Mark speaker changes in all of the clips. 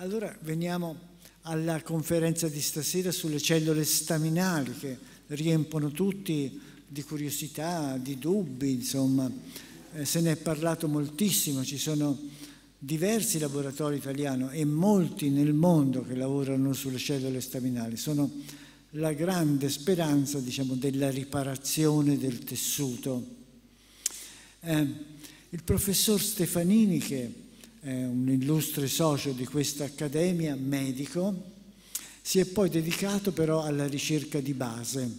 Speaker 1: Allora veniamo alla conferenza di stasera sulle cellule staminali che riempono tutti di curiosità, di dubbi, insomma, eh, se ne è parlato moltissimo, ci sono diversi laboratori italiani e molti nel mondo che lavorano sulle cellule staminali, sono la grande speranza diciamo, della riparazione del tessuto. Eh, il professor Stefanini che un illustre socio di questa accademia, medico, si è poi dedicato però alla ricerca di base,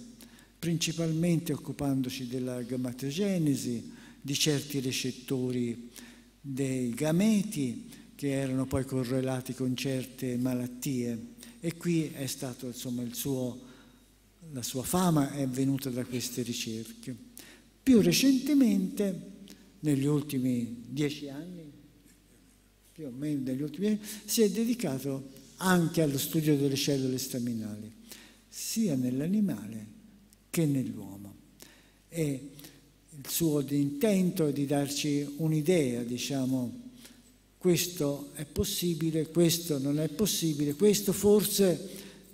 Speaker 1: principalmente occupandosi della gamatogenesi, di certi recettori dei gameti che erano poi correlati con certe malattie e qui è stato insomma il suo la sua fama è venuta da queste ricerche. Più recentemente, negli ultimi dieci anni, più o meno negli ultimi anni, si è dedicato anche allo studio delle cellule staminali, sia nell'animale che nell'uomo. E il suo intento è di darci un'idea, diciamo, questo è possibile, questo non è possibile, questo forse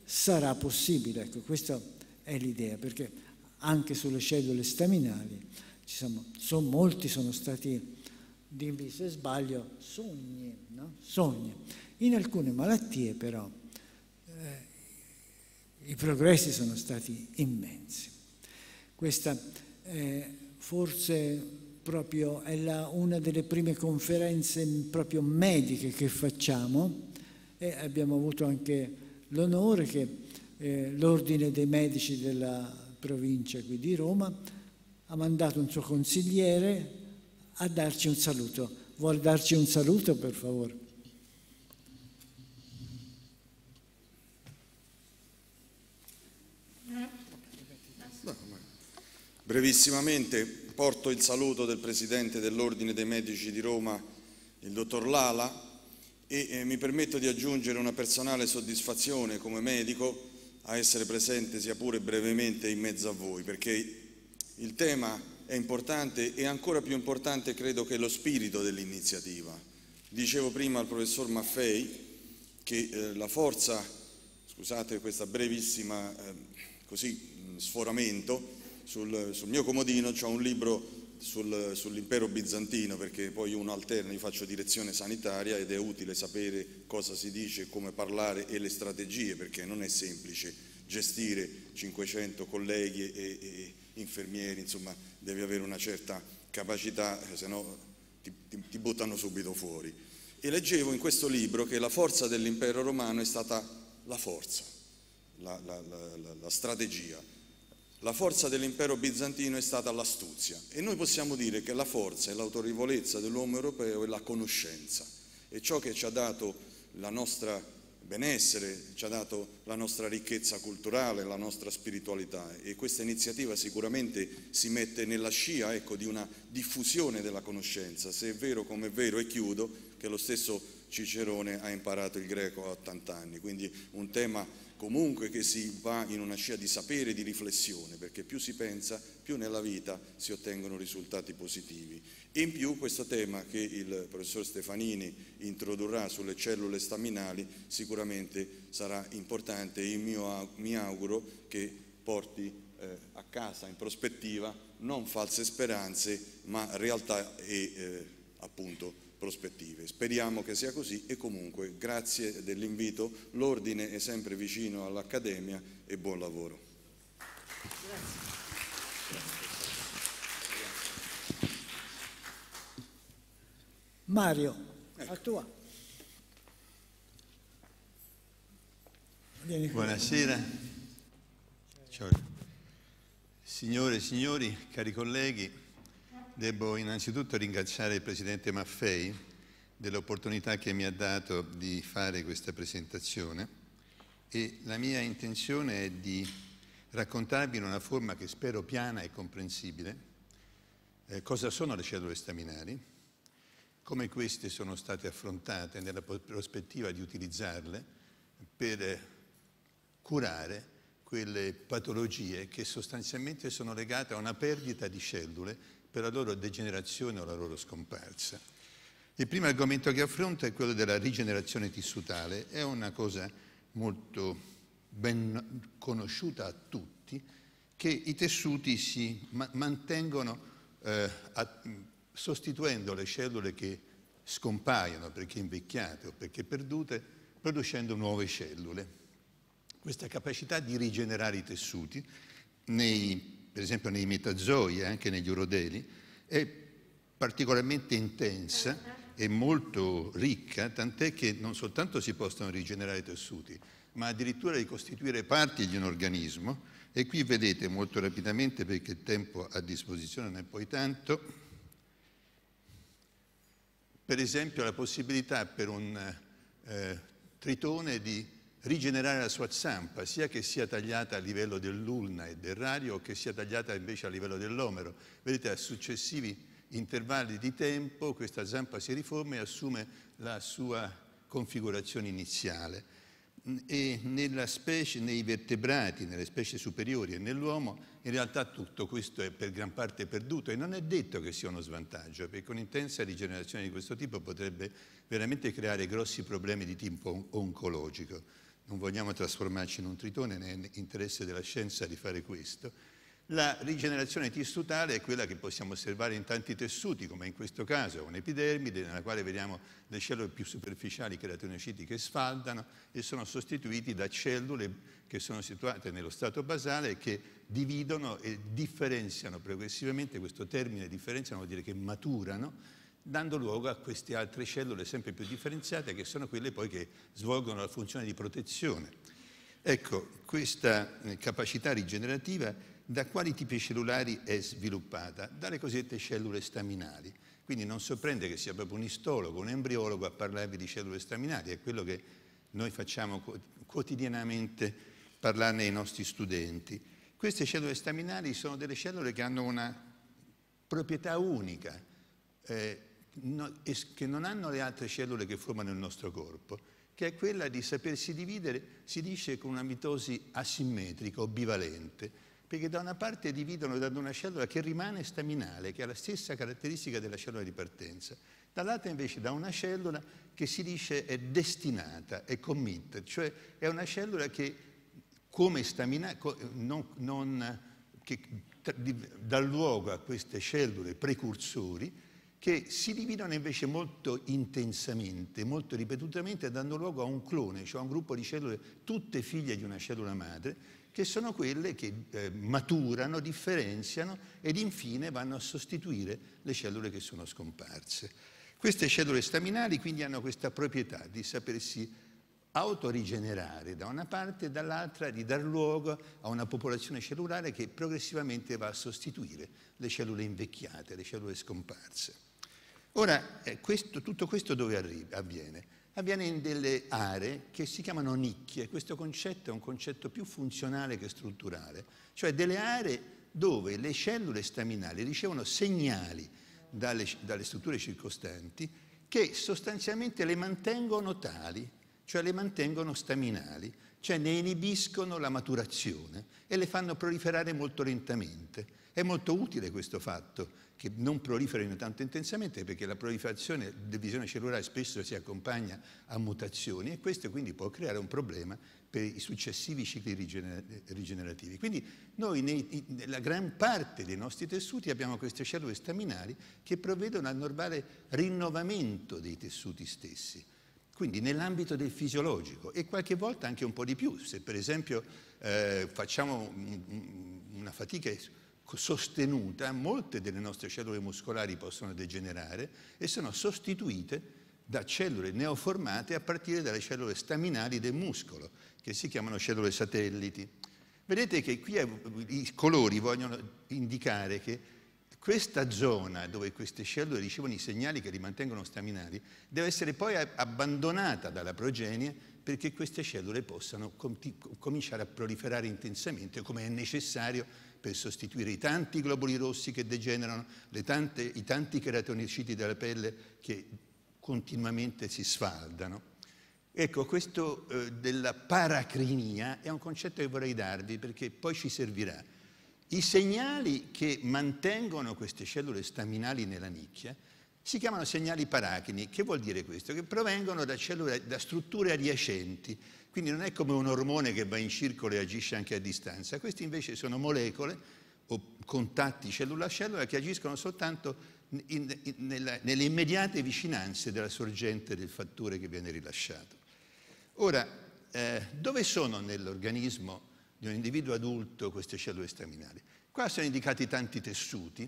Speaker 1: sarà possibile. Ecco, questa è l'idea, perché anche sulle cellule staminali ci sono, sono molti sono stati dirvi se sbaglio, sogni, no? sogni. In alcune malattie però eh, i progressi sono stati immensi. Questa eh, forse proprio è la, una delle prime conferenze proprio mediche che facciamo e abbiamo avuto anche l'onore che eh, l'Ordine dei Medici della provincia qui di Roma ha mandato un suo consigliere a darci un saluto. Vuol darci un saluto, per favore?
Speaker 2: Brevissimamente porto il saluto del Presidente dell'Ordine dei Medici di Roma, il Dottor Lala, e eh, mi permetto di aggiungere una personale soddisfazione come medico a essere presente sia pure brevemente in mezzo a voi, perché il tema è importante e ancora più importante credo che lo spirito dell'iniziativa. Dicevo prima al professor Maffei che eh, la forza, scusate questa brevissima eh, così, sforamento, sul, sul, mio comodino c'è un libro sul, sull'impero bizantino perché poi uno alterna, io faccio direzione sanitaria ed è utile sapere cosa si dice, come parlare e le strategie perché non è semplice gestire 500 colleghi e, e infermieri, insomma devi avere una certa capacità, eh, se no ti, ti, ti buttano subito fuori. E leggevo in questo libro che la forza dell'impero romano è stata la forza, la, la, la, la strategia. La forza dell'impero bizantino è stata l'astuzia e noi possiamo dire che la forza e l'autorevolezza dell'uomo europeo è la conoscenza, è ciò che ci ha dato la nostra benessere, ci ha dato la nostra ricchezza culturale, la nostra spiritualità e questa iniziativa sicuramente si mette nella scia ecco, di una diffusione della conoscenza, se è vero come è vero e chiudo che lo stesso Cicerone ha imparato il greco a 80 anni, quindi un tema comunque che si va in una scia di sapere e di riflessione, perché più si pensa, più nella vita si ottengono risultati positivi. in più questo tema che il professor Stefanini introdurrà sulle cellule staminali sicuramente sarà importante e io mi auguro che porti eh, a casa in prospettiva non false speranze, ma realtà e eh, appunto prospettive. Speriamo che sia così e comunque grazie dell'invito, l'ordine è sempre vicino all'Accademia e buon lavoro.
Speaker 1: Grazie. Mario, ecco. a tua.
Speaker 3: Buonasera. Ciao. Signore e signori, cari colleghi. Devo innanzitutto ringraziare il Presidente Maffei dell'opportunità che mi ha dato di fare questa presentazione e la mia intenzione è di raccontarvi in una forma che spero piana e comprensibile eh, cosa sono le cellule staminali, come queste sono state affrontate nella prospettiva di utilizzarle per curare quelle patologie che sostanzialmente sono legate a una perdita di cellule per la loro degenerazione o la loro scomparsa. Il primo argomento che affronta è quello della rigenerazione tissutale, è una cosa molto ben conosciuta a tutti, che i tessuti si mantengono eh, a- sostituendo le cellule che scompaiono perché invecchiate o perché perdute, producendo nuove cellule. Questa capacità di rigenerare i tessuti nei per esempio nei metazoi e eh, anche negli urodeli, è particolarmente intensa uh-huh. e molto ricca, tant'è che non soltanto si possono rigenerare i tessuti, ma addirittura ricostituire parti di un organismo. E qui vedete molto rapidamente, perché il tempo a disposizione non è poi tanto, per esempio la possibilità per un eh, tritone di rigenerare la sua zampa, sia che sia tagliata a livello dell'ulna e del radio o che sia tagliata invece a livello dell'omero. Vedete, a successivi intervalli di tempo questa zampa si riforma e assume la sua configurazione iniziale. E nella specie, nei vertebrati, nelle specie superiori e nell'uomo, in realtà tutto questo è per gran parte perduto e non è detto che sia uno svantaggio, perché un'intensa rigenerazione di questo tipo potrebbe veramente creare grossi problemi di tipo on- oncologico non vogliamo trasformarci in un tritone, né è interesse della scienza di fare questo, la rigenerazione tissutale è quella che possiamo osservare in tanti tessuti, come in questo caso un'epidermide, nella quale vediamo le cellule più superficiali cheratinociti che sfaldano e sono sostituiti da cellule che sono situate nello stato basale e che dividono e differenziano progressivamente, questo termine differenziano vuol dire che maturano, dando luogo a queste altre cellule sempre più differenziate che sono quelle poi che svolgono la funzione di protezione. Ecco, questa eh, capacità rigenerativa da quali tipi cellulari è sviluppata? Dalle cosiddette cellule staminali. Quindi non sorprende che sia proprio un istologo, un embriologo a parlarvi di cellule staminali, è quello che noi facciamo quotidianamente parlarne ai nostri studenti. Queste cellule staminali sono delle cellule che hanno una proprietà unica, eh, che non hanno le altre cellule che formano il nostro corpo, che è quella di sapersi dividere, si dice con una mitosi asimmetrica o bivalente, perché da una parte dividono da una cellula che rimane staminale, che ha la stessa caratteristica della cellula di partenza, dall'altra invece da una cellula che si dice è destinata, è committed, cioè è una cellula che come staminale, non, non, che dà luogo a queste cellule precursori, che si dividono invece molto intensamente, molto ripetutamente, dando luogo a un clone, cioè a un gruppo di cellule, tutte figlie di una cellula madre, che sono quelle che eh, maturano, differenziano ed infine vanno a sostituire le cellule che sono scomparse. Queste cellule staminali quindi hanno questa proprietà di sapersi autorigenerare da una parte e dall'altra di dar luogo a una popolazione cellulare che progressivamente va a sostituire le cellule invecchiate, le cellule scomparse. Ora, eh, questo, tutto questo dove avviene? Avviene in delle aree che si chiamano nicchie. Questo concetto è un concetto più funzionale che strutturale, cioè delle aree dove le cellule staminali ricevono segnali dalle, dalle strutture circostanti che sostanzialmente le mantengono tali, cioè le mantengono staminali, cioè ne inibiscono la maturazione e le fanno proliferare molto lentamente. È molto utile questo fatto che non proliferino tanto intensamente perché la proliferazione del divisione cellulare spesso si accompagna a mutazioni e questo quindi può creare un problema per i successivi cicli rigenerativi. Quindi noi nei, nella gran parte dei nostri tessuti abbiamo queste cellule staminali che provvedono al normale rinnovamento dei tessuti stessi, quindi nell'ambito del fisiologico e qualche volta anche un po' di più, se per esempio eh, facciamo una fatica sostenuta, molte delle nostre cellule muscolari possono degenerare e sono sostituite da cellule neoformate a partire dalle cellule staminali del muscolo, che si chiamano cellule satelliti. Vedete che qui i colori vogliono indicare che questa zona dove queste cellule ricevono i segnali che li mantengono staminali deve essere poi abbandonata dalla progenie perché queste cellule possano com cominciare a proliferare intensamente come è necessario per sostituire i tanti globuli rossi che degenerano, tante, i tanti cheratonociti della pelle che continuamente si sfaldano. Ecco, questo eh, della paracrinia è un concetto che vorrei darvi perché poi ci servirà. I segnali che mantengono queste cellule staminali nella nicchia si chiamano segnali paraclini. Che vuol dire questo? Che provengono da, cellule, da strutture adiacenti, quindi non è come un ormone che va in circolo e agisce anche a distanza. Queste invece sono molecole o contatti cellula a cellula che agiscono soltanto in, in, nella, nelle immediate vicinanze della sorgente del fattore che viene rilasciato. Ora, eh, dove sono nell'organismo di un individuo adulto queste cellule staminali? Qua sono indicati tanti tessuti,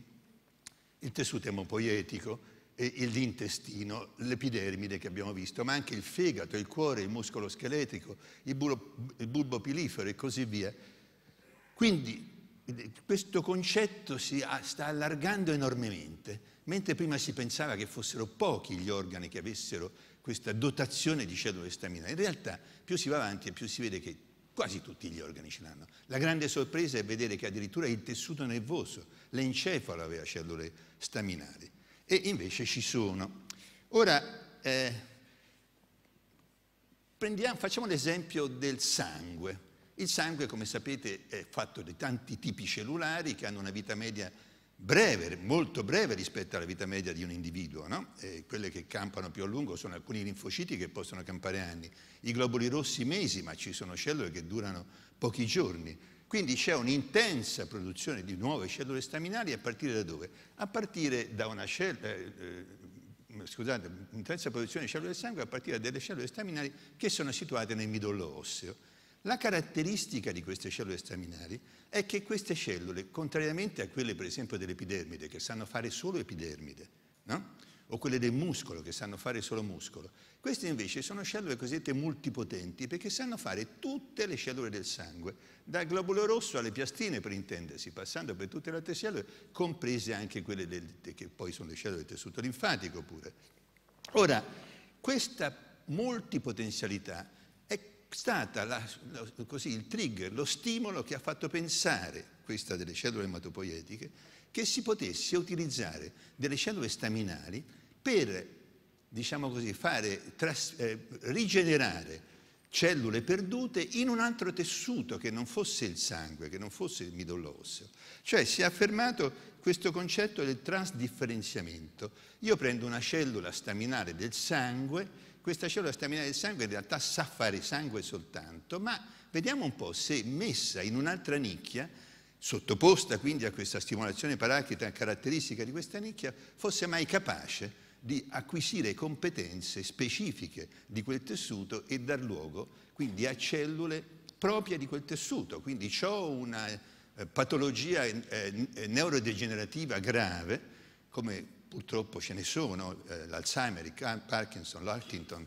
Speaker 3: il tessuto emopoietico, l'intestino, l'epidermide che abbiamo visto, ma anche il fegato, il cuore, il muscolo scheletrico, il, bulbo pilifero e così via. Quindi eh, questo concetto si sta allargando enormemente, mentre prima si pensava che fossero pochi gli organi che avessero questa dotazione di cellule staminali. In realtà più si va avanti e più si vede che quasi tutti gli organi ce l'hanno. La grande sorpresa è vedere che addirittura il tessuto nervoso, l'encefalo aveva cellule staminali e invece ci sono. Ora, eh, prendiamo, facciamo l'esempio del sangue. Il sangue, come sapete, è fatto di tanti tipi cellulari che hanno una vita media breve, molto breve rispetto alla vita media di un individuo. No? quelle che campano più a lungo sono alcuni linfociti che possono campare anni, i globuli rossi mesi, ma ci sono cellule che durano pochi giorni. Quindi c'è un'intensa produzione di nuove cellule staminali a partire da dove? A partire da una cellula, eh, eh, scusate, un'intensa produzione di cellule del sangue a partire dalle cellule staminali che sono situate nel midollo osseo. La caratteristica di queste cellule staminali è che queste cellule, contrariamente a quelle per esempio dell'epidermide, che sanno fare solo epidermide, no? o quelle del muscolo che sanno fare solo muscolo. Queste invece sono cellule cosiddette multipotenti perché sanno fare tutte le cellule del sangue, dal globulo rosso alle piastrine per intendersi, passando per tutte le altre cellule, comprese anche quelle del, che poi sono le cellule del tessuto linfatico pure. Ora, questa multipotenzialità è stata la, la, così, il trigger, lo stimolo che ha fatto pensare questa delle cellule ematopoietiche che si potesse utilizzare delle cellule staminali per, diciamo così, fare, tras, eh, rigenerare cellule perdute in un altro tessuto che non fosse il sangue, che non fosse il midollo osseo. Cioè si è affermato questo concetto del transdifferenziamento. Io prendo una cellula staminale del sangue, questa cellula staminale del sangue in realtà sa fare sangue soltanto, ma vediamo un po' se messa in un'altra nicchia sottoposta quindi a questa stimolazione parachita caratteristica di questa nicchia, fosse mai capace di acquisire competenze specifiche di quel tessuto e dar luogo quindi a cellule proprie di quel tessuto. Quindi ciò una eh, patologia eh, eh, neurodegenerativa grave, come purtroppo ce ne sono, l'Alzheimer, il Parkinson, l'Huntington.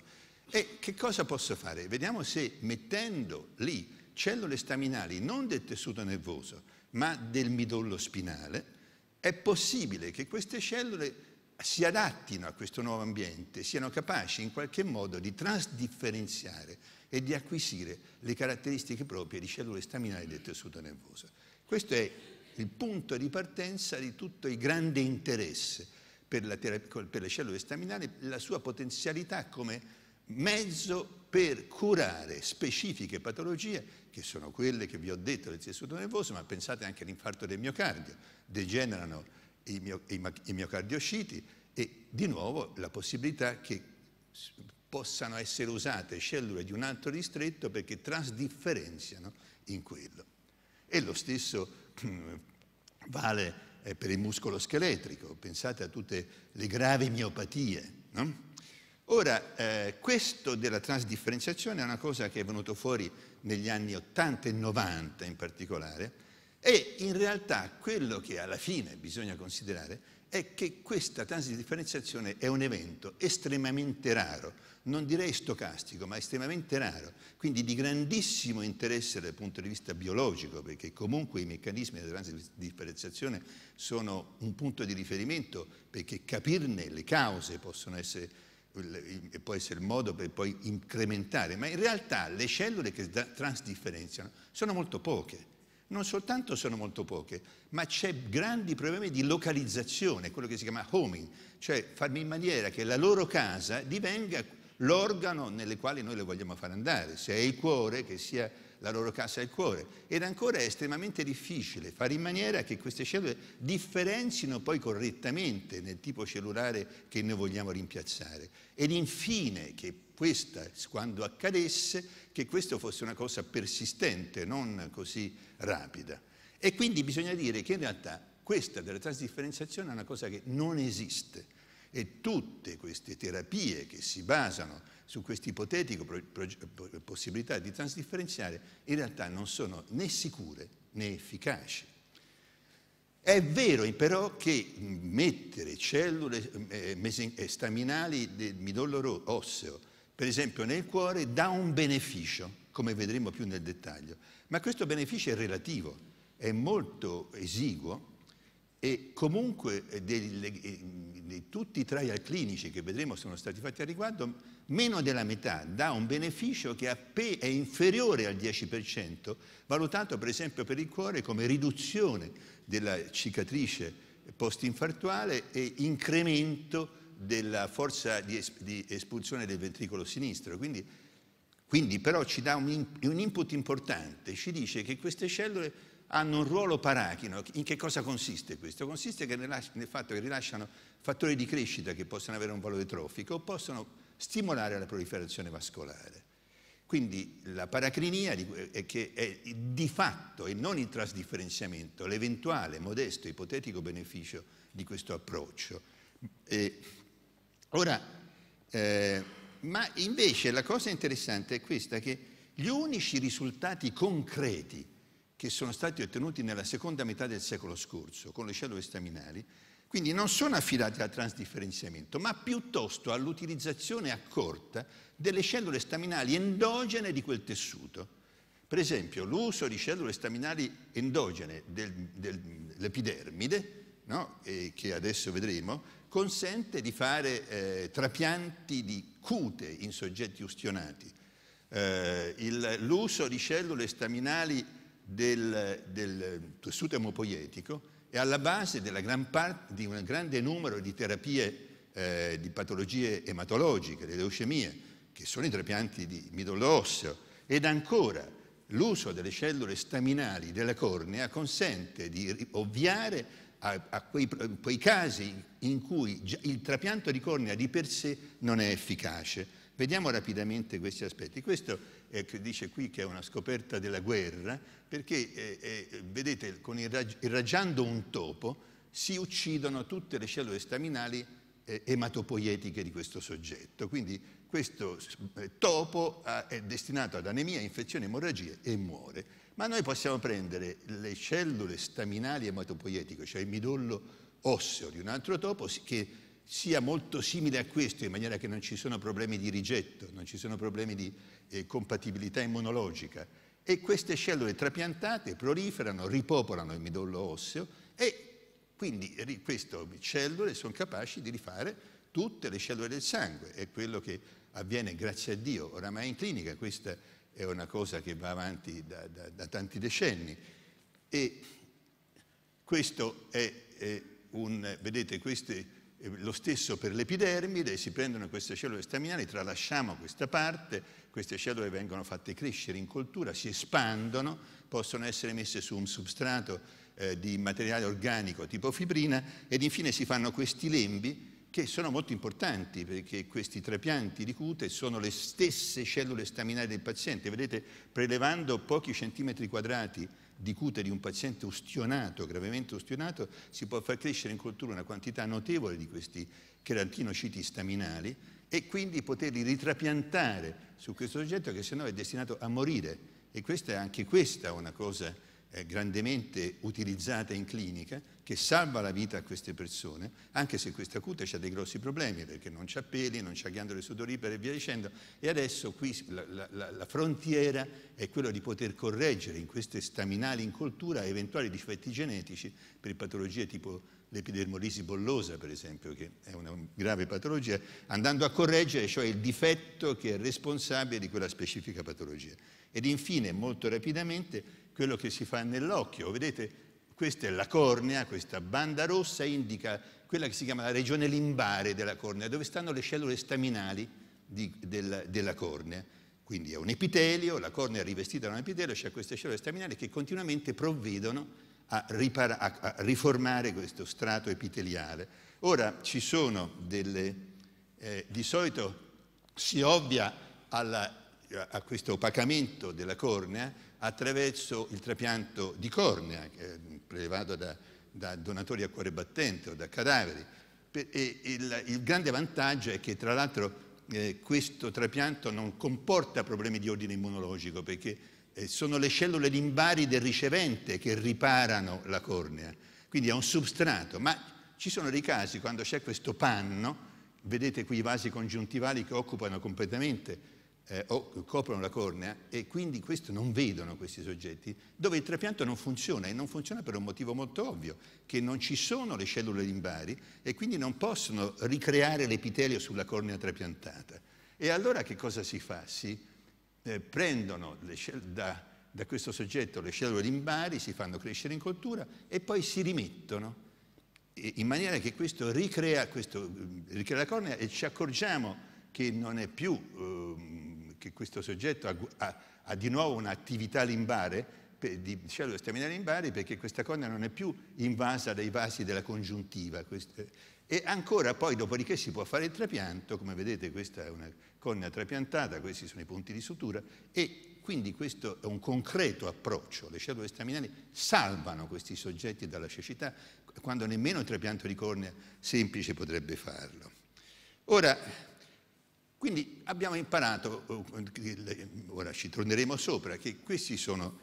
Speaker 3: E che cosa posso fare? Vediamo se mettendo lì cellule staminali non del tessuto nervoso, ma del midollo spinale, è possibile che queste cellule si adattino a questo nuovo ambiente, siano capaci in qualche modo di transdifferenziare e di acquisire le caratteristiche proprie di cellule staminali del tessuto nervoso. Questo è il punto di partenza di tutto il grande interesse per, per le cellule staminali, la sua potenzialità come mezzo per curare specifiche patologie che sono quelle che vi ho detto del tessuto nervoso, ma pensate anche all'infarto del miocardio, degenerano i, mio, i, i miocardiociti e di nuovo la possibilità che possano essere usate cellule di un altro distretto perché trasdifferenziano in quello. E lo stesso vale eh, per il muscolo scheletrico, pensate a tutte le gravi miopatie, no? Ora, eh, questo della transdifferenziazione è una cosa che è venuto fuori negli anni 80 e 90 in particolare e in realtà quello che alla fine bisogna considerare è che questa transdifferenziazione è un evento estremamente raro, non direi stocastico, ma estremamente raro, quindi di grandissimo interesse dal punto di vista biologico, perché comunque i meccanismi della transdifferenziazione sono un punto di riferimento perché capirne le cause possono essere e può essere il modo per poi incrementare, ma in realtà le cellule che transdifferenziano sono molto poche. Non soltanto sono molto poche, ma c'è grandi problemi di localizzazione, quello che si chiama homing, cioè farmi in maniera che la loro casa divenga l'organo nelle quali noi le vogliamo far andare, se è il cuore, che sia la loro casa cassa il cuore. Ed ancora è estremamente difficile fare in maniera che queste cellule differenzino poi correttamente nel tipo cellulare che noi vogliamo rimpiazzare. Ed infine che questa, quando accadesse, che questo fosse una cosa persistente, non così rapida. E quindi bisogna dire che in realtà questa della trasdifferenziazione è una cosa che non esiste e tutte queste terapie che si basano su questa ipotetica possibilità di transdifferenziare in realtà non sono né sicure né efficaci. È vero però che mettere cellule eh, eh, staminali del midollo osseo, per esempio nel cuore, dà un beneficio, come vedremo più nel dettaglio, ma questo beneficio è relativo, è molto esiguo e comunque eh, eh, di tutti i trial clinici che vedremo sono stati fatti a riguardo, meno della metà dà un beneficio che è inferiore al 10%, valutato per esempio per il cuore come riduzione della cicatrice post-infartuale e incremento della forza di, espulsione del ventricolo sinistro. Quindi, quindi però ci dà un, un input importante, ci dice che queste cellule hanno un ruolo parachino. In che cosa consiste questo? Consiste nel fatto che rilasciano fattori di crescita che possono avere un valore trofico o possono stimolare la proliferazione vascolare. Quindi la paracrinia è che è di fatto e non il trasdifferenziamento, l'eventuale modesto ipotetico beneficio di questo approccio. E ora, eh, ma invece la cosa interessante è questa, che gli unici risultati concreti che sono stati ottenuti nella seconda metà del secolo scorso con le cellule staminali, quindi non sono affidati al transdifferenziamento, ma piuttosto all'utilizzazione accorta delle cellule staminali endogene di quel tessuto. Per esempio, l'uso di cellule staminali endogene del, dell'epidermide, no? che adesso vedremo, consente di fare eh, trapianti di cute in soggetti ustionati. Eh, il, l'uso di cellule staminali del, del tessuto emopoietico è alla base parte, di un grande numero di terapie eh, di patologie ematologiche, le leucemie, che sono i trapianti di midollo osseo, ed ancora l'uso delle cellule staminali della cornea consente di ovviare a, a quei, quei casi in cui il trapianto di cornea di per sé non è efficace Vediamo rapidamente questi aspetti. Questo eh, dice qui che è una scoperta della guerra, perché eh, eh, vedete, con irrag- irraggiando un topo si uccidono tutte le cellule staminali eh, ematopoietiche di questo soggetto. Quindi questo eh, topo è destinato ad anemia, infezione, emorragie e muore. Ma noi possiamo prendere le cellule staminali ematopoietiche, cioè il midollo osseo di un altro topo che sia molto simile a questo, in maniera che non ci sono problemi di rigetto, non ci sono problemi di eh, compatibilità immunologica. E queste cellule trapiantate proliferano, ripopolano il midollo osseo e quindi queste cellule sono capaci di rifare tutte le cellule del sangue. È quello che avviene, grazie a Dio, oramai in clinica. Questa è una cosa che va avanti da, da, da tanti decenni. E questo è, è un... vedete, queste lo stesso per l'epidermide, si prendono queste cellule staminali, tralasciamo questa parte, queste cellule vengono fatte crescere in coltura, si espandono, possono essere messe su un substrato eh, di materiale organico tipo fibrina ed infine si fanno questi lembi che sono molto importanti perché questi trapianti di cute sono le stesse cellule staminali del paziente. Vedete, prelevando pochi centimetri quadrati di cute di un paziente ustionato, gravemente ustionato, si può far crescere in cultura una quantità notevole di questi cheratinociti staminali e quindi poterli ritrapiantare su questo soggetto che sennò è destinato a morire. E questa è anche questa una cosa eh, grandemente utilizzata in clinica che salva la vita a queste persone, anche se questa cute ha dei grossi problemi perché non c'ha peli, non c'ha ghiandole sudoripere e via dicendo. E adesso qui la, la, la frontiera è quella di poter correggere in queste staminali in coltura eventuali difetti genetici per patologie tipo l'epidermolisi bollosa, per esempio, che è una grave patologia, andando a correggere cioè il difetto che è responsabile di quella specifica patologia. Ed infine, molto rapidamente, quello che si fa nell'occhio. Vedete, questa è la cornea, questa banda rossa indica quella che si chiama la regione limbare della cornea, dove stanno le cellule staminali di, del, della cornea. Quindi è un epitelio, la cornea è rivestita da un epitelio, c'è queste cellule staminali che continuamente provvedono a, ripara- a, a riformare questo strato epiteliale. Ora ci sono delle... Eh, di solito si ovvia alla, a questo opacamento della cornea attraverso il trapianto di cornea, eh, prelevato da, da donatori a cuore battente o da cadaveri. E il, il grande vantaggio è che tra l'altro eh, questo trapianto non comporta problemi di ordine immunologico perché eh, sono le cellule limbari del ricevente che riparano la cornea, quindi è un substrato, ma ci sono dei casi quando c'è questo panno, vedete qui i vasi congiuntivali che occupano completamente eh, o coprono la cornea e quindi questo non vedono questi soggetti, dove il trapianto non funziona e non funziona per un motivo molto ovvio, che non ci sono le cellule limbari e quindi non possono ricreare l'epitelio sulla cornea trapiantata. E allora che cosa si fa? Si eh, prendono da, da questo soggetto le cellule limbari, si fanno crescere in coltura e poi si rimettono in maniera che questo ricrea, questo ricrea, la cornea e ci accorgiamo che non è più eh, che questo soggetto ha, ha, ha di nuovo un'attività limbare, di cellule staminali limbari, perché questa cornea non è più invasa dai vasi della congiuntiva. E ancora poi, dopodiché, si può fare il trapianto, come vedete questa è una cornea trapiantata, questi sono i punti di sutura, e quindi questo è un concreto approccio. Le cellule staminali salvano questi soggetti dalla cecità, quando nemmeno il trapianto di cornea semplice potrebbe farlo. Ora, quindi abbiamo imparato, eh, ora ci torneremo sopra, che questi sono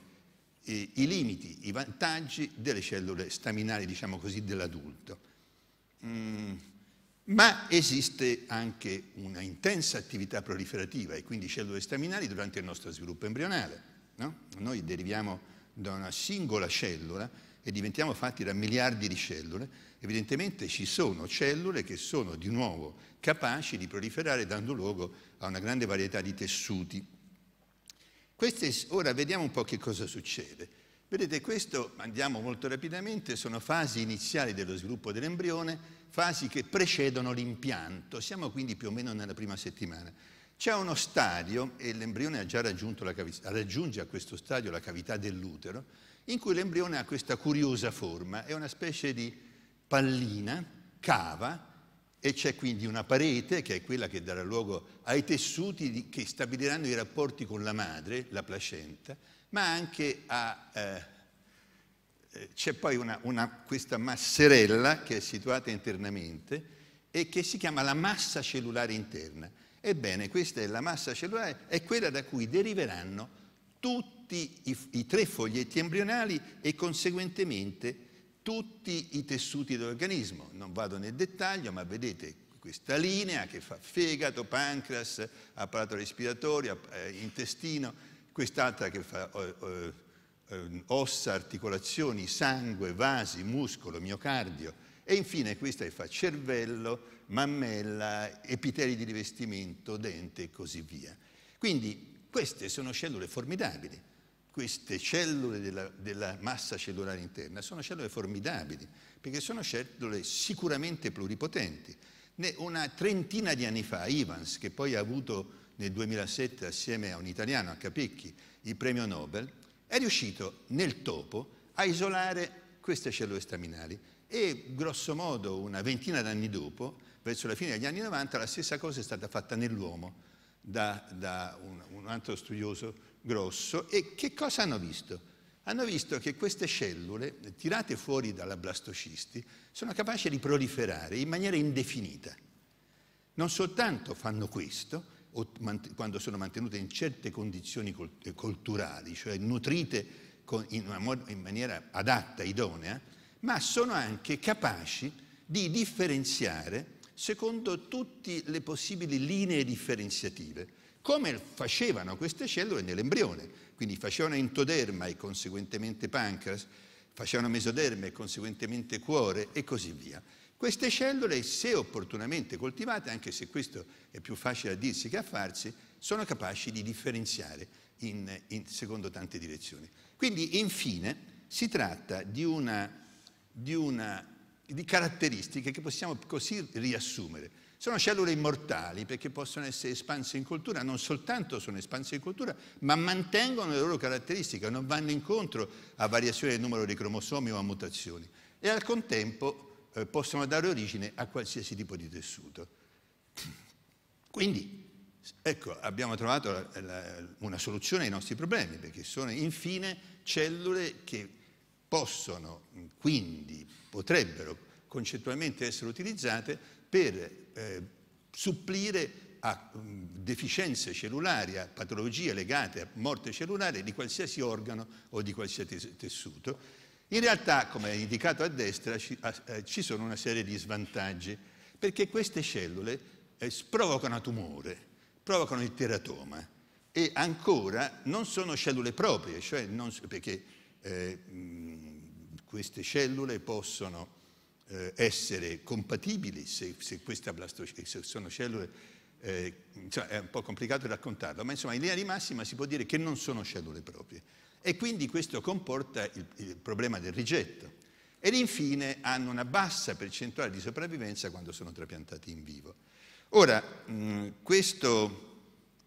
Speaker 3: eh, i limiti, i vantaggi delle cellule staminali, diciamo così, dell'adulto. Mm, ma esiste anche una intensa attività proliferativa e quindi cellule staminali durante il nostro sviluppo embrionale. No? Noi deriviamo da una singola cellula e diventiamo fatti da miliardi di cellule, evidentemente ci sono cellule che sono di nuovo capaci di proliferare dando luogo a una grande varietà di tessuti. Queste, ora vediamo un po' che cosa succede. Vedete, questo, andiamo molto rapidamente, sono fasi iniziali dello sviluppo dell'embrione, fasi che precedono l'impianto, siamo quindi più o meno nella prima settimana. C'è uno stadio, e l'embrione ha già raggiunto la cavità, raggiunge a questo stadio la cavità dell'utero, in cui l'embrione ha questa curiosa forma, è una specie di pallina, cava, e c'è quindi una parete che è quella che darà luogo ai tessuti che stabiliranno i rapporti con la madre, la placenta, ma anche a... Eh, eh, c'è poi una, una, questa masserella che è situata internamente e che si chiama la massa cellulare interna. Ebbene, questa è la massa cellulare, è quella da cui deriveranno tutti tutti i, i tre foglietti embrionali e conseguentemente tutti i tessuti dell'organismo. Non vado nel dettaglio, ma vedete questa linea che fa fegato, pancreas, apparato respiratorio, eh, intestino, quest'altra che fa eh, eh, ossa, articolazioni, sangue, vasi, muscolo, miocardio e infine questa che fa cervello, mammella, epiteli di rivestimento, dente e così via. Quindi queste sono cellule formidabili queste cellule della, della massa cellulare interna sono cellule formidabili, perché sono cellule sicuramente pluripotenti. Una trentina di anni fa Ivans, che poi ha avuto nel 2007 assieme a un italiano, a Capecchi, il premio Nobel, è riuscito nel topo a isolare queste cellule staminali e grosso modo una ventina d'anni dopo, verso la fine degli anni 90, la stessa cosa è stata fatta nell'uomo da, da un, un, altro studioso grosso e che cosa hanno visto? Hanno visto che queste cellule, tirate fuori dalla blastocisti, sono capaci di proliferare in maniera indefinita. Non soltanto fanno questo, quando sono mantenute in certe condizioni culturali, cioè nutrite in, maniera adatta, idonea, ma sono anche capaci di differenziare secondo tutte le possibili linee differenziative come facevano queste cellule nell'embrione, quindi facevano entoderma e conseguentemente pancreas, facevano mesoderma e conseguentemente cuore e così via. Queste cellule, se opportunamente coltivate, anche se questo è più facile a dirsi che a farsi, sono capaci di differenziare in, in, secondo tante direzioni. Quindi, infine, si tratta di, una, di, una, di caratteristiche che possiamo così riassumere. Sono cellule immortali perché possono essere espanse in cultura, non soltanto sono espanse in cultura, ma mantengono le loro caratteristiche, non vanno incontro a variazioni del numero di cromosomi o a mutazioni e al contempo eh, possono dare origine a qualsiasi tipo di tessuto. Quindi, ecco, abbiamo trovato la, la, una soluzione ai nostri problemi perché sono infine cellule che possono, quindi potrebbero concettualmente essere utilizzate per eh, supplire a mm, deficienze cellulari, a patologie legate a morte cellulare di qualsiasi organo o di qualsiasi tessuto. In realtà, come indicato a destra, ci, eh, ci sono una serie di svantaggi, perché queste cellule eh, provocano tumore, provocano il teratoma e ancora non sono cellule proprie, cioè non, perché eh, mh, mm, queste cellule possono eh, essere compatibili se, se, se sono cellule, eh, insomma, è un po' complicato raccontarlo, ma insomma in linea di massima si può dire che non sono cellule proprie. E quindi questo comporta il, il problema del rigetto. Ed infine hanno una bassa percentuale di sopravvivenza quando sono trapiantati in vivo. Ora, mh, questo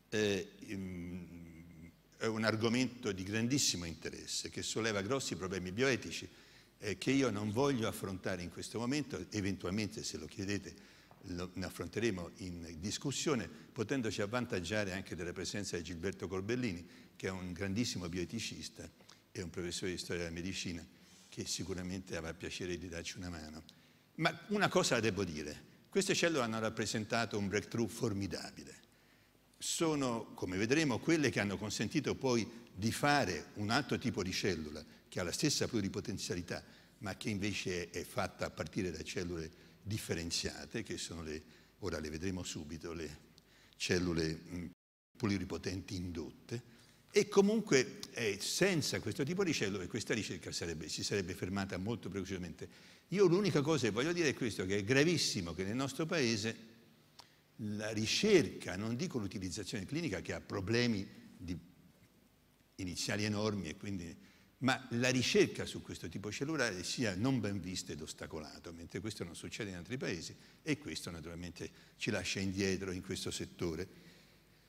Speaker 3: eh, mh, è un argomento di grandissimo interesse che solleva grossi problemi bioetici eh, che io non voglio affrontare in questo momento, eventualmente se lo chiedete lo, ne affronteremo in discussione, potendoci avvantaggiare anche della presenza di Gilberto Corbellini, che è un grandissimo bioeticista e un professore di storia della medicina che sicuramente avrà piacere di darci una mano. Ma una cosa la devo dire, queste cellule hanno rappresentato un breakthrough formidabile. Sono, come vedremo, quelle che hanno consentito poi di fare un altro tipo di cellula, che ha la stessa pluripotenzialità, ma che invece è fatta a partire da cellule differenziate, che sono le, ora le vedremo subito, le cellule mm, pluripotenti indotte, e comunque eh, senza questo tipo di cellule questa ricerca sarebbe, si sarebbe fermata molto precocemente. Io l'unica cosa che voglio dire è questo, che è gravissimo che nel nostro paese la ricerca, non dico l'utilizzazione clinica che ha problemi iniziali enormi e quindi ma la ricerca su questo tipo cellulare sia non ben vista ed ostacolata, mentre questo non succede in altri paesi e questo naturalmente ci lascia indietro in questo settore.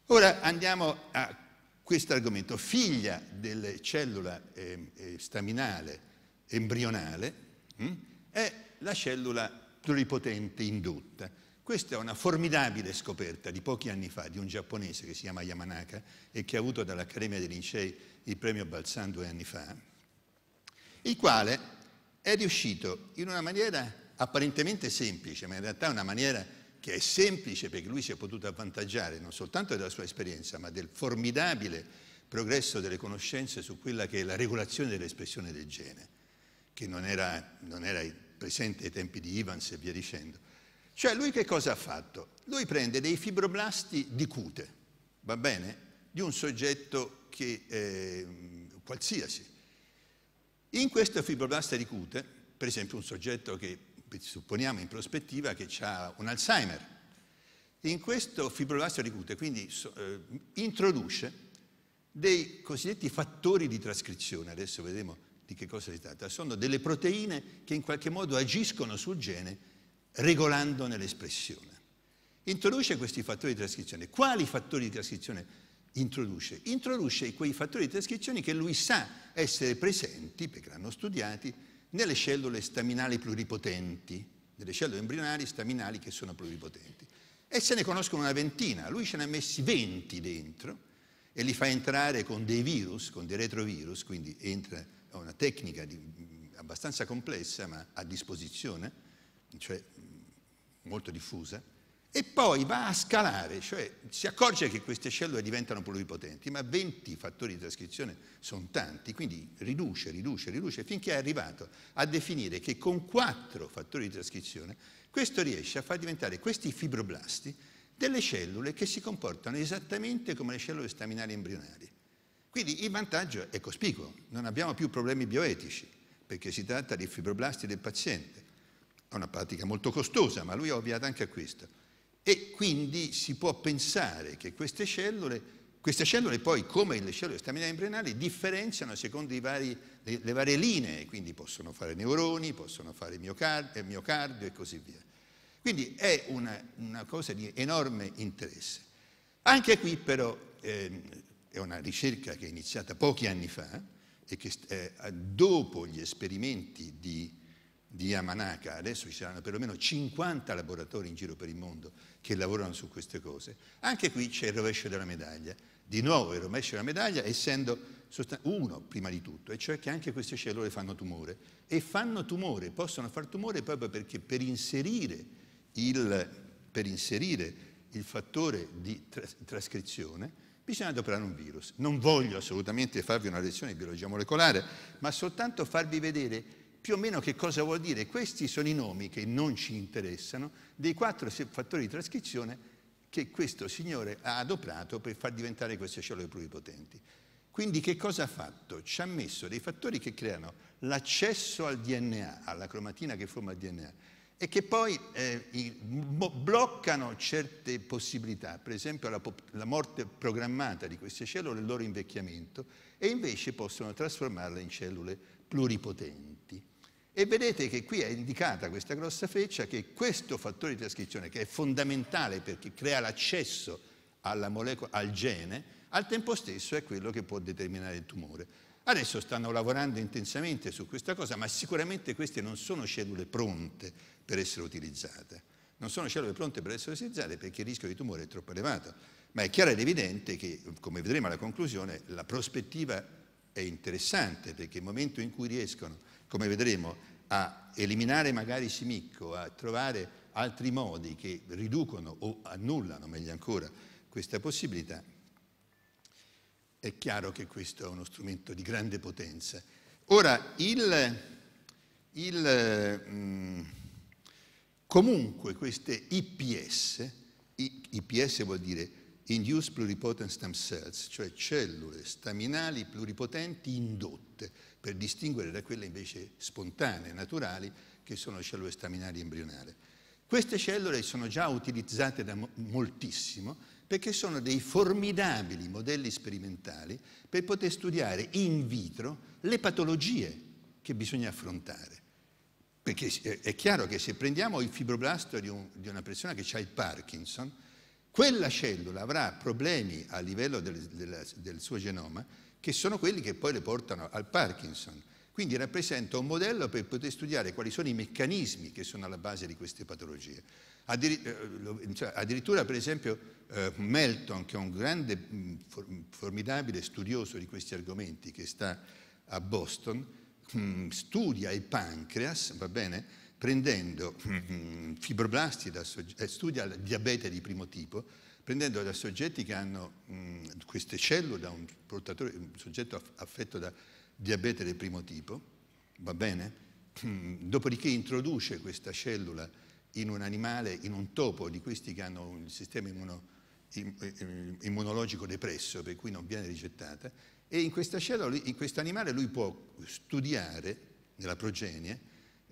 Speaker 3: Ora andiamo a questo argomento, figlia della cellula ehm, eh, staminale embrionale mh, hm, è la cellula pluripotente indotta. Questa è una formidabile scoperta di pochi anni fa di un giapponese che si chiama Yamanaka e che ha avuto dall'Accademia dei Lincei il premio Balsan due anni fa, il quale è riuscito in una maniera apparentemente semplice, ma in realtà una maniera che è semplice perché lui si è potuto avvantaggiare non soltanto della sua esperienza, ma del formidabile progresso delle conoscenze su quella che è la regolazione dell'espressione del gene, che non era, non era presente ai tempi di Ivans e via dicendo. Cioè lui che cosa ha fatto? Lui prende dei fibroblasti di cute, va bene? di un soggetto che, eh, qualsiasi. In questa fibroblasta di cute, per esempio un soggetto che supponiamo in prospettiva che ha un Alzheimer, in questo fibroblastio di cute quindi eh, introduce dei cosiddetti fattori di trascrizione, adesso vedremo di che cosa si tratta, sono delle proteine che in qualche modo agiscono sul gene regolandone l'espressione. Introduce questi fattori di trascrizione. Quali fattori di trascrizione introduce? Introduce quei fattori di trascrizione che lui sa essere presenti, perché l'hanno studiati, nelle cellule staminali pluripotenti, nelle cellule embrionali staminali che sono pluripotenti. E se ne conoscono una ventina, lui ce ne ha messi 20 dentro e li fa entrare con dei virus, con dei retrovirus, quindi entra è una tecnica di, abbastanza complessa ma a disposizione, cioè molto diffusa, e poi va a scalare, cioè si accorge che queste cellule diventano pluripotenti, ma 20 fattori di trascrizione sono tanti, quindi riduce, riduce, riduce, finché è arrivato a definire che con 4 fattori di trascrizione questo riesce a far diventare questi fibroblasti delle cellule che si comportano esattamente come le cellule staminali embrionali. Quindi il vantaggio è cospicuo, non abbiamo più problemi bioetici, perché si tratta di fibroblasti del paziente. È una pratica molto costosa, ma lui ha ovviato anche a questo. E quindi si può pensare che queste cellule queste cellule poi, come le cellule staminali embrionali, differenziano secondo vari, le, le, varie linee, quindi possono fare neuroni, possono fare miocardio, eh, miocardio e così via. Quindi è una, una, cosa di enorme interesse. Anche qui però eh, è una ricerca che è iniziata pochi anni fa e che eh, dopo gli esperimenti di di Yamanaka, adesso ci saranno perlomeno 50 laboratori in giro per il mondo che lavorano su queste cose. Anche qui c'è il rovescio della medaglia. Di nuovo il rovescio della medaglia essendo uno prima di tutto, e cioè che anche queste cellule fanno tumore. E fanno tumore, possono far tumore proprio perché per inserire il, per inserire il fattore di trascrizione bisogna adoperare un virus. Non voglio assolutamente farvi una lezione di biologia molecolare, ma soltanto farvi vedere più o meno che cosa vuol dire? Questi sono i nomi che non ci interessano dei quattro fattori di trascrizione che questo signore ha adoperato per far diventare queste cellule pluripotenti. Quindi che cosa ha fatto? Ci ha messo dei fattori che creano l'accesso al DNA, alla cromatina che forma il DNA, e che poi eh, bloccano certe possibilità, per esempio la, la morte programmata di queste cellule, il loro invecchiamento, e invece possono trasformarle in cellule pluripotenti. E vedete che qui è indicata questa grossa freccia che questo fattore di trascrizione, che è fondamentale perché crea l'accesso molecola, al gene, al tempo stesso è quello che può determinare il tumore. Adesso stanno lavorando intensamente su questa cosa, ma sicuramente queste non sono cellule pronte per essere utilizzate. Non sono cellule pronte per essere utilizzate perché il rischio di tumore è troppo elevato. Ma è chiaro ed evidente che, come vedremo alla conclusione, la prospettiva è interessante perché il momento in cui riescono come vedremo, a eliminare magari Simicco, a trovare altri modi che riducono o annullano, meglio ancora, questa possibilità, è chiaro che questo è uno strumento di grande potenza. Ora, il, il, mm, comunque queste IPS, IPS vuol dire Induced Pluripotent Stem Cells, cioè cellule staminali pluripotenti indotte, per distinguere da quelle invece spontanee, naturali, che sono cellule staminali embrionali. Queste cellule sono già utilizzate da moltissimo perché sono dei formidabili modelli sperimentali per poter studiare in vitro le patologie che bisogna affrontare. Perché è chiaro che se prendiamo il fibroblasto di, un, di una persona che ha il Parkinson, quella cellula avrà problemi a livello del, del, del suo genoma che sono quelli che poi le portano al Parkinson. Quindi rappresenta un modello per poter studiare quali sono i meccanismi che sono alla base di queste patologie. Eh, cioè, addirittura, per esempio, eh, Melton, che è un grande, mm, formidabile studioso di questi argomenti, che sta a Boston, mm, studia il pancreas, va bene, prendendo mm, fibroblasti, da, eh, studia il diabete di primo tipo, prendendo da soggetti che hanno mh, queste cellule, da un, un soggetto affetto da diabete del primo tipo, va bene? Dopodiché introduce questa cellula in un animale, in un topo di questi che hanno un sistema immuno, immunologico depresso, per cui non viene rigettata, e in questa cellula, in questo animale lui può studiare nella progenie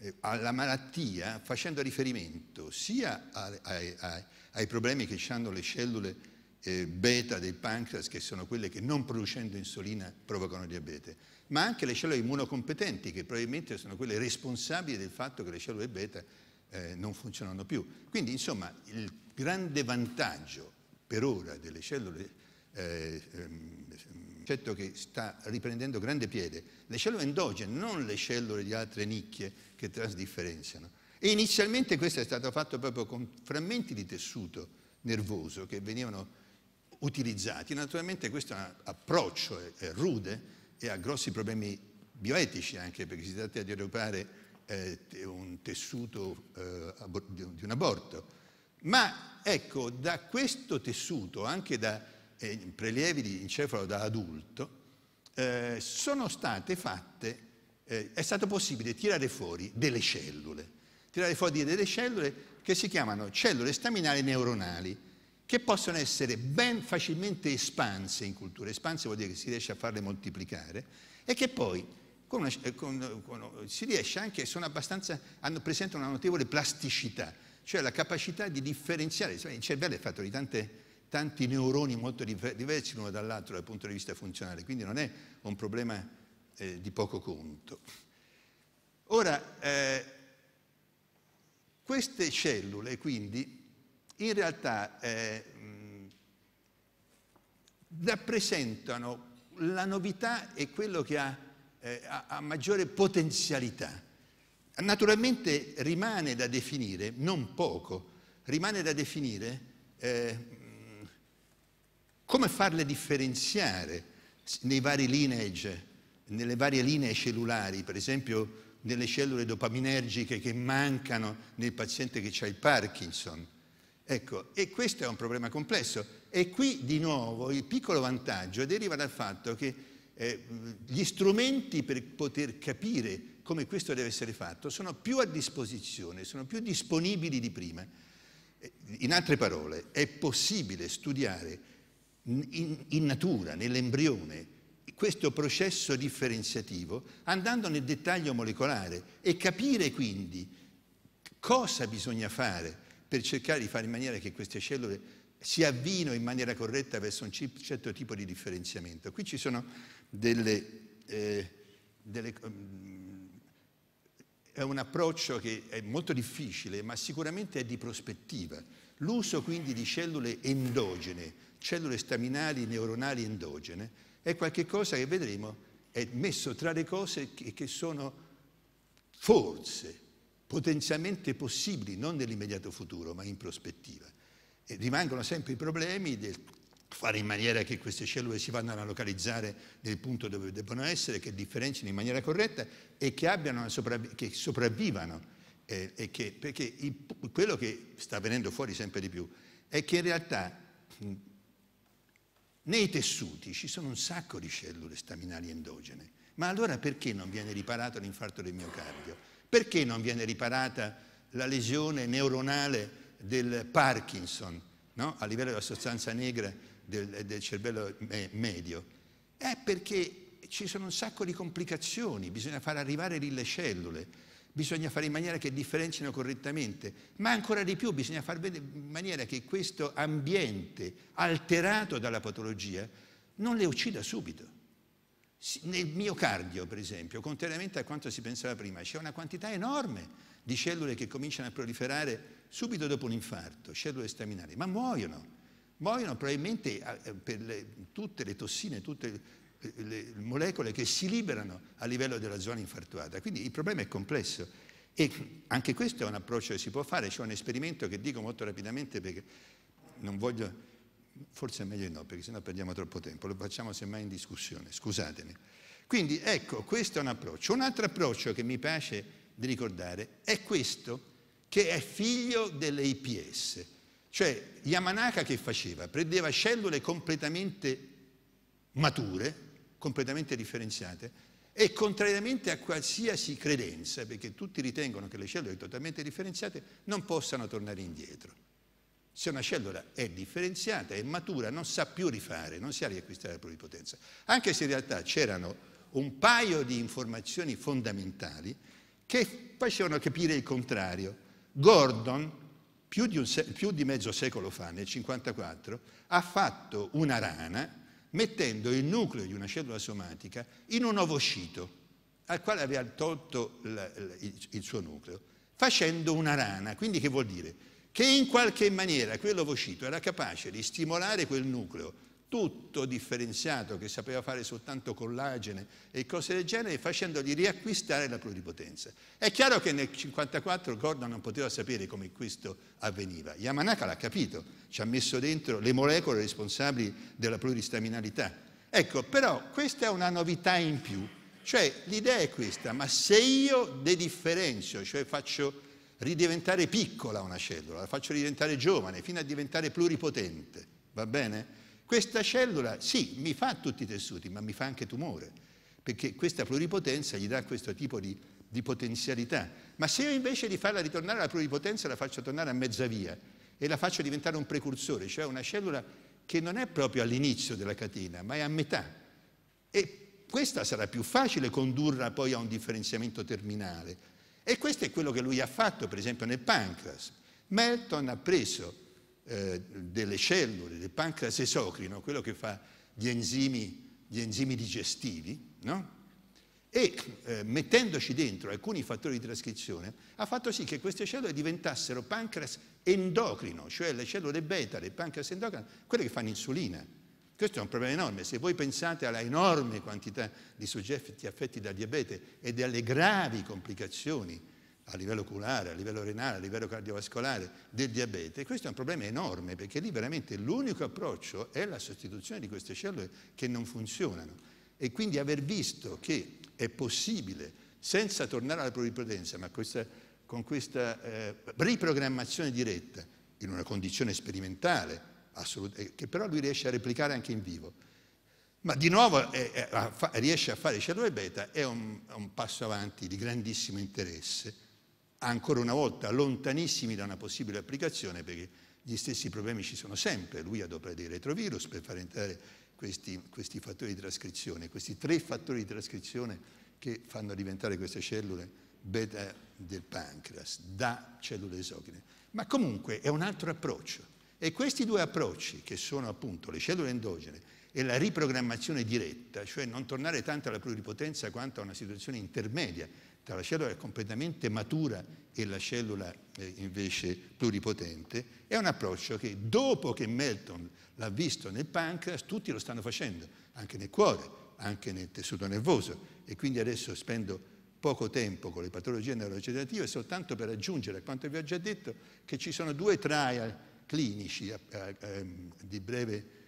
Speaker 3: eh, alla malattia facendo riferimento sia ai, a, ai problemi che hanno le cellule eh, beta del pancreas, che sono quelle che non producendo insulina provocano diabete, ma anche le cellule immunocompetenti, che probabilmente sono quelle responsabili del fatto che le cellule beta eh, non funzionano più. Quindi, insomma, il grande vantaggio per ora delle cellule eh, ehm, certo che sta riprendendo grande piede, le cellule endogene, non le cellule di altre nicchie che trasdifferenziano. E inizialmente questo è stato fatto proprio con frammenti di tessuto nervoso che venivano utilizzati. Naturalmente questo approccio è, è rude e ha grossi problemi bioetici anche perché si tratta di operare eh, un tessuto eh, di un aborto. Ma ecco, da questo tessuto, anche da eh, prelievi di encefalo da adulto, eh, sono state fatte, eh, è stato possibile tirare fuori delle cellule tirare fuori delle cellule che si chiamano cellule staminali neuronali, che possono essere ben facilmente espanse in cultura, espanse vuol dire che si riesce a farle moltiplicare, e che poi con una, eh, con, con, si riesce anche, sono abbastanza, hanno, presentano una notevole plasticità, cioè la capacità di differenziare, cioè, il cervello è fatto di tante, tanti neuroni molto diversi l'uno dall'altro dal punto di vista funzionale, quindi non è un problema eh, di poco conto. Ora, eh, queste cellule quindi in realtà eh, rappresentano la novità e quello che ha, eh, ha maggiore potenzialità. Naturalmente rimane da definire, non poco, rimane da definire eh, come farle differenziare nei vari lineage, nelle varie linee cellulari, per esempio delle cellule dopaminergiche che mancano nel paziente che ha il Parkinson. Ecco, e questo è un problema complesso. E qui di nuovo il piccolo vantaggio deriva dal fatto che eh, gli strumenti per poter capire come questo deve essere fatto sono più a disposizione, sono più disponibili di prima. Eh, in altre parole, è possibile studiare in, in natura, nell'embrione, questo processo differenziativo andando nel dettaglio molecolare e capire quindi cosa bisogna fare per cercare di fare in maniera che queste cellule si avvino in maniera corretta verso un certo tipo di differenziamento. Qui ci sono delle... Eh, delle ehm, è un approccio che è molto difficile, ma sicuramente è di prospettiva. L'uso quindi di cellule endogene, cellule staminali neuronali endogene, è qualcosa che vedremo è messo tra le cose che, che sono forse potenzialmente possibili, non nell'immediato futuro, ma in prospettiva. E rimangono sempre i problemi del fare in maniera che queste cellule si vadano a localizzare nel punto dove debbono essere, che differenzino in maniera corretta e che, sopravvi- che sopravvivano. Eh, e che, perché il, quello che sta venendo fuori sempre di più è che in realtà nei tessuti ci sono un sacco di cellule staminali endogene, ma allora perché non viene riparato l'infarto del miocardio? Perché non viene riparata la lesione neuronale del Parkinson no? a livello della sostanza negra del, del cervello medio? È perché ci sono un sacco di complicazioni, bisogna far arrivare lì le cellule bisogna fare in maniera che differenzino correttamente, ma ancora di più bisogna fare in maniera che questo ambiente alterato dalla patologia non le uccida subito. Nel miocardio, per esempio, contrariamente a quanto si pensava prima, c'è una quantità enorme di cellule che cominciano a proliferare subito dopo un infarto, cellule staminali, ma muoiono. Muoiono probabilmente eh, per le, tutte le tossine, tutte le molecole che si liberano a livello della zona infartuata. Quindi il problema è complesso e anche questo è un approccio che si può fare, c'è un esperimento che dico molto rapidamente perché non voglio, forse è meglio no perché sennò perdiamo troppo tempo, lo facciamo semmai in discussione, scusatemi. Quindi ecco, questo è un approccio. Un altro approccio che mi piace di ricordare è questo che è figlio delle IPS, cioè Yamanaka che faceva? Prendeva cellule completamente mature, completamente differenziate e contrariamente a qualsiasi credenza, perché tutti ritengono che le cellule totalmente differenziate non possano tornare indietro. Se una cellula è differenziata, è matura, non sa più rifare, non sa riacquistare la propria potenza. Anche se in realtà c'erano un paio di informazioni fondamentali che facevano capire il contrario. Gordon, più di, se- più di mezzo secolo fa, nel 1954, ha fatto una rana mettendo il nucleo di una cellula somatica in un ovocito al quale aveva tolto il suo nucleo, facendo una rana. Quindi che vuol dire? Che in qualche maniera quell'ovocito era capace di stimolare quel nucleo tutto differenziato che sapeva fare soltanto collagene e cose del genere, facendogli riacquistare la pluripotenza. È chiaro che nel 1954 Gordon non poteva sapere come questo avveniva. Yamanaka l'ha capito, ci ha messo dentro le molecole responsabili della pluristaminalità. Ecco, però questa è una novità in più, cioè l'idea è questa, ma se io dedifferenzio, cioè faccio ridiventare piccola una cellula, la faccio ridiventare giovane fino a diventare pluripotente, va bene? Questa cellula, sì, mi fa tutti i tessuti, ma mi fa anche tumore, perché questa pluripotenza gli dà questo tipo di, di potenzialità. Ma se io invece di farla ritornare alla pluripotenza la faccio tornare a mezza via e la faccio diventare un precursore, cioè una cellula che non è proprio all'inizio della catena, ma è a metà. E questa sarà più facile condurla poi a un differenziamento terminale. E questo è quello che lui ha fatto, per esempio, nel pancreas. Melton ha preso eh, delle cellule, del pancreas esocrino, quello che fa gli enzimi, gli enzimi digestivi, no? e eh, mettendoci dentro alcuni fattori di trascrizione ha fatto sì che queste cellule diventassero pancreas endocrino, cioè le cellule beta del pancreas endocrino, quelle che fanno insulina. Questo è un problema enorme. Se voi pensate alla enorme quantità di soggetti affetti da diabete e alle gravi complicazioni a livello oculare, a livello renale, a livello cardiovascolare del diabete, questo è un problema enorme perché lì veramente l'unico approccio è la sostituzione di queste cellule che non funzionano e quindi aver visto che è possibile senza tornare alla pluripotenza, ma questa, con questa eh, riprogrammazione diretta in una condizione sperimentale, eh, che però lui riesce a replicare anche in vivo. Ma di nuovo è, eh, è, eh, a fa, riesce a fare cellule beta, è un, è un passo avanti di grandissimo interesse ancora una volta lontanissimi da una possibile applicazione perché gli stessi problemi ci sono sempre, lui adopera dei retrovirus per far entrare questi, questi fattori di trascrizione, questi tre fattori di trascrizione che fanno diventare queste cellule beta del pancreas da cellule esocrine. Ma comunque è un altro approccio e questi due approcci che sono appunto le cellule endogene e la riprogrammazione diretta, cioè non tornare tanto alla pluripotenza quanto a una situazione intermedia tra cioè, la cellula completamente matura e la cellula eh, invece pluripotente, è un approccio che dopo che Melton l'ha visto nel pancreas, tutti lo stanno facendo, anche nel cuore, anche nel tessuto nervoso e quindi adesso spendo poco tempo con le patologie neurodegenerative soltanto per aggiungere a quanto vi ho già detto che ci sono due trial clinici eh, eh, ehm, di breve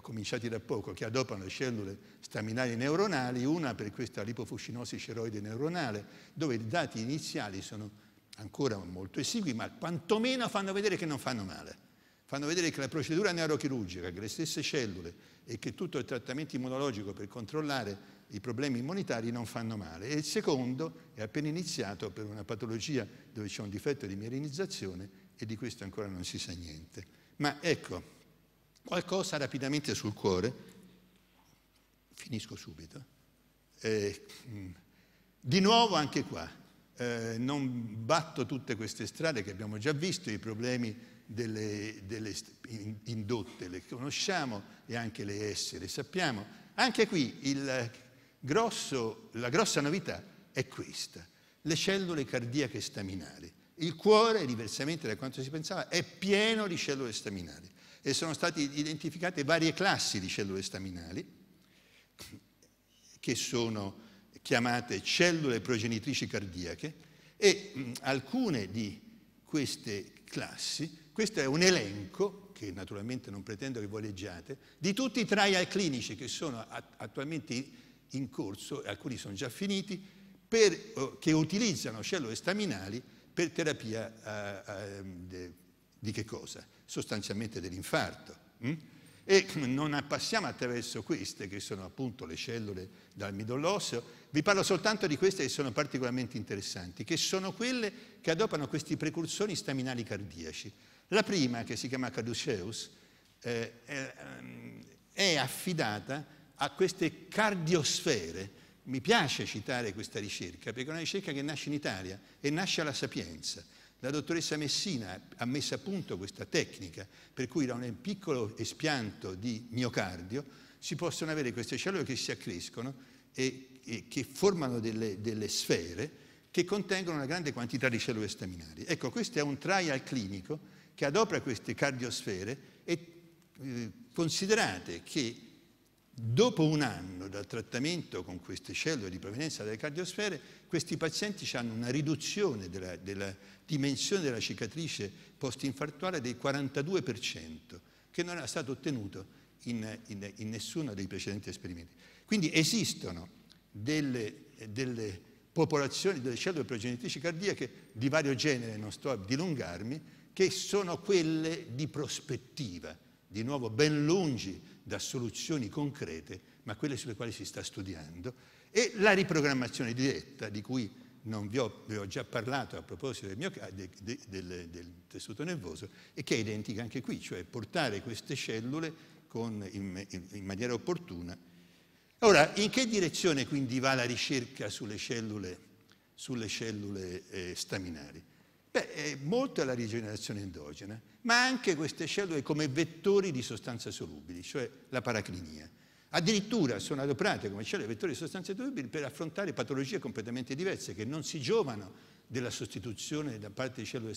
Speaker 3: cominciati da poco, che adoperano le cellule staminali neuronali, una per questa lipofuscinosi ceroide neuronale, dove i dati iniziali sono ancora molto esigui, ma quantomeno fanno vedere che non fanno male. Fanno vedere che la procedura neurochirurgica, che le stesse cellule e che tutto il trattamento immunologico per controllare i problemi immunitari non fanno male. E il secondo è appena iniziato per una patologia dove c'è un difetto di mielinizzazione e di questo ancora non si sa niente. Ma ecco, Qualcosa rapidamente sul cuore, finisco subito. Eh, di nuovo anche qua, eh, non batto tutte queste strade che abbiamo già visto, i problemi delle, delle, indotte, le conosciamo e anche le esse le sappiamo. Anche qui grosso, la grossa novità è questa, le cellule cardiache staminali. Il cuore, diversamente da quanto si pensava, è pieno di cellule staminali e sono state identificate varie classi di cellule staminali che sono chiamate cellule progenitrici cardiache e mm, alcune di queste classi, questo è un elenco che naturalmente non pretendo che voi leggiate, di tutti i trial clinici che sono attualmente in corso, alcuni sono già finiti, per, oh, che utilizzano cellule staminali per terapia eh, eh, di che cosa? Sostanzialmente dell'infarto. Hm? E non passiamo attraverso queste, che sono appunto le cellule dal midollo osseo, vi parlo soltanto di queste che sono particolarmente interessanti, che sono quelle che adoperano questi precursori staminali cardiaci. La prima, che si chiama Caduceus, eh, eh, è affidata a queste cardiosfere. Mi piace citare questa ricerca perché è una ricerca che nasce in Italia e nasce alla Sapienza. La dottoressa Messina ha messo a punto questa tecnica, per cui da un piccolo espianto di miocardio si possono avere queste cellule che si accrescono e, e che formano delle, delle, sfere che contengono una grande quantità di cellule staminali. Ecco, questo è un trial clinico che adopera queste cardiosfere e eh, considerate che Dopo un anno dal trattamento con queste cellule di provenienza dalle cardiosfere, questi pazienti hanno una riduzione della, della dimensione della cicatrice post-infartuale del 42%, che non era stato ottenuto in, in, in, nessuno dei precedenti esperimenti. Quindi esistono delle, delle popolazioni, delle cellule progenitrici cardiache di vario genere, non sto a dilungarmi, che sono quelle di prospettiva, di nuovo ben lungi da soluzioni concrete, ma quelle sulle quali si sta studiando, e la riprogrammazione diretta, di cui non vi ho, vi ho già parlato a proposito del, mio, de, de, del, del tessuto nervoso, e che è identica anche qui, cioè portare queste cellule con, in, in maniera opportuna. Ora, in che direzione quindi va la ricerca sulle cellule, sulle cellule eh, staminali? Beh, è molto la rigenerazione endogena, ma anche queste cellule come vettori di sostanze solubili, cioè la paraclinia. Addirittura sono adoperate come cellule vettori di sostanze solubili per affrontare patologie completamente diverse che non si giovano della sostituzione da parte di cellule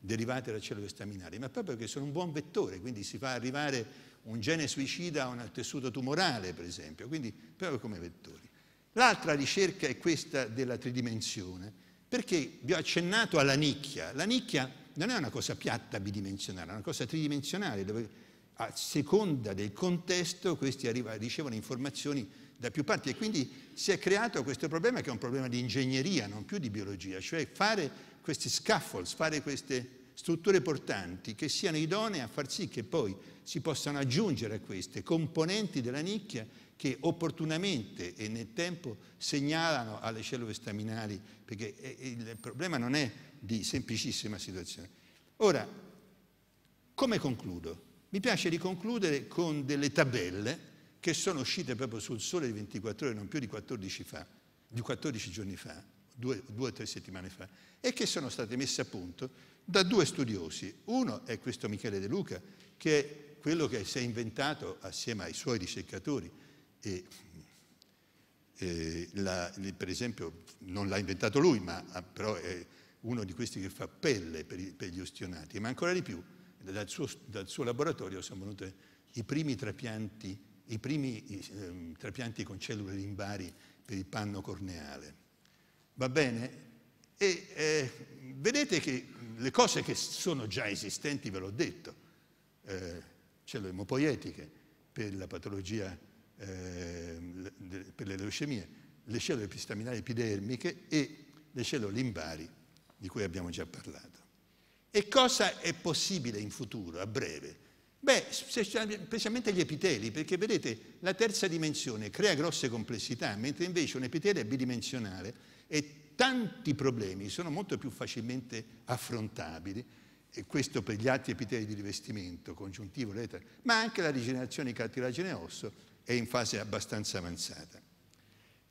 Speaker 3: derivate da cellule staminali, ma proprio perché sono un buon vettore, quindi si fa arrivare un gene suicida a un tessuto tumorale, per esempio, quindi proprio come vettori. L'altra ricerca è questa della tridimensione perché vi ho accennato alla nicchia. La nicchia non è una cosa piatta bidimensionale, è una cosa tridimensionale, dove a seconda del contesto questi arriva, ricevono informazioni da più parti e quindi si è creato questo problema che è un problema di ingegneria, non più di biologia, cioè fare questi scaffolds, fare queste strutture portanti che siano idonee a far sì che poi si possano aggiungere a queste componenti della nicchia che opportunamente e nel tempo segnalano alle cellule staminali, perché eh, il problema non è di semplicissima situazione. Ora, come concludo? Mi piace riconcludere con delle tabelle che sono uscite proprio sul sole di 24 ore, non più di 14, fa, di 14 giorni fa, due, due o tre settimane fa, e che sono state messe a punto da due studiosi. Uno è questo Michele De Luca, che è quello che si è inventato assieme ai suoi ricercatori, e, eh, la, per esempio, non l'ha inventato lui, ma ah, però è uno di questi che fa pelle per, per gli ostionati, ma ancora di più, dal suo, dal suo laboratorio sono venuti i primi trapianti, i primi eh, trapianti con cellule limbari per il panno corneale. Va bene? E eh, vedete che le cose che sono già esistenti, ve l'ho detto, eh, cellule emopoietiche per la patologia Ehm, per le leucemie, le cellule pistaminali epidermiche e le cellule limbari di cui abbiamo già parlato. E cosa è possibile in futuro, a breve? Beh, specialmente gli epiteli, perché vedete la terza dimensione crea grosse complessità, mentre invece un epitelio è bidimensionale e tanti problemi sono molto più facilmente affrontabili, e questo per gli altri epiteli di rivestimento, congiuntivo, eccetera, ma anche la rigenerazione cartilagine osso è in fase abbastanza avanzata.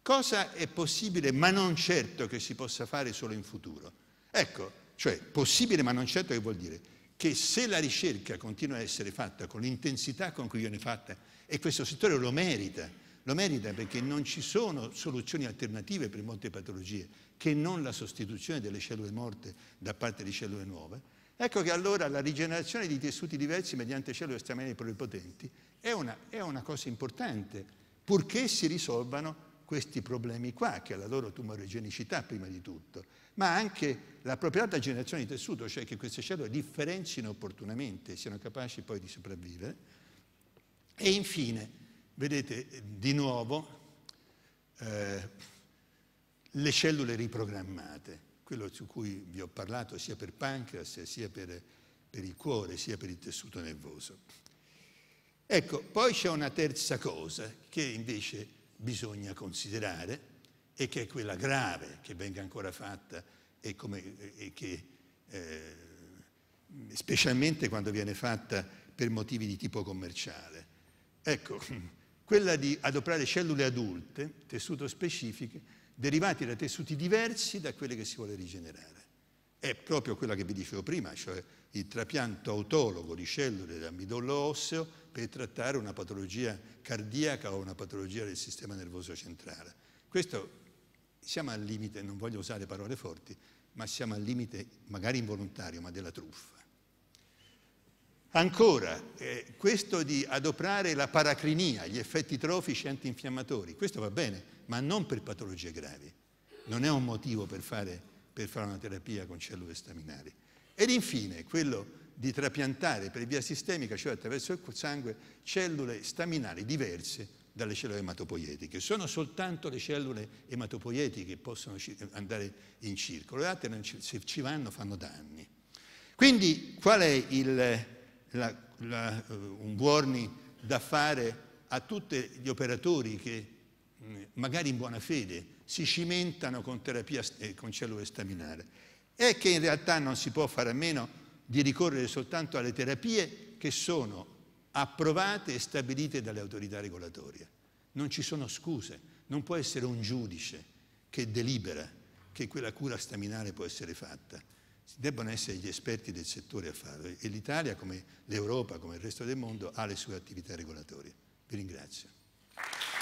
Speaker 3: Cosa è possibile, ma non certo che si possa fare solo in futuro? Ecco, cioè possibile, ma non certo che vuol dire che se la ricerca continua a essere fatta con l'intensità con cui viene fatta, e questo settore lo merita, lo merita perché non ci sono soluzioni alternative per molte patologie che non la sostituzione delle cellule morte da parte di cellule nuove, Ecco che allora la rigenerazione di tessuti diversi mediante cellule staminali pluripotenti è una, è una cosa importante, purché si risolvano questi problemi qua, che è la loro tumorigenicità prima di tutto, ma anche la propria generazione di tessuto, cioè che queste cellule differenzino opportunamente e siano capaci poi di sopravvivere. E infine, vedete di nuovo eh, le cellule riprogrammate quello su cui vi ho parlato sia per pancreas, sia per, per il cuore, sia per il tessuto nervoso. Ecco, poi c'è una terza cosa che invece bisogna considerare e che è quella grave che venga ancora fatta e, come, e che eh, specialmente quando viene fatta per motivi di tipo commerciale. Ecco, quella di adoperare cellule adulte, tessuto specifiche, derivati da tessuti diversi da quelli che si vuole rigenerare. È proprio quella che vi dicevo prima, cioè il trapianto autologo di cellule da midollo osseo per trattare una patologia cardiaca o una patologia del sistema nervoso centrale. Questo siamo al limite, non voglio usare parole forti, ma siamo al limite magari involontario, ma della truffa. Ancora, eh, questo di adoprare la paracrinia, gli effetti trofici antinfiammatori, questo va bene, ma non per patologie gravi. Non è un motivo per fare, per fare una terapia con cellule staminali. Ed infine, quello di trapiantare per via sistemica, cioè attraverso il sangue, cellule staminali diverse dalle cellule ematopoietiche. Sono soltanto le cellule ematopoietiche che possono andare in circolo, le altre se ci vanno fanno danni. Quindi qual è il, la, la, eh, un warning da fare a tutti gli operatori che Mm, magari in buona fede, si cimentano con terapia e eh, con cellule staminali. È che in realtà non si può fare a meno di ricorrere soltanto alle terapie che sono approvate e stabilite dalle autorità regolatorie. Non ci sono scuse, non può essere un giudice che delibera che quella cura staminale può essere fatta. Si Debbono essere gli esperti del settore a farlo e l'Italia, come l'Europa, come il resto del mondo, ha le sue attività regolatorie. Vi ringrazio.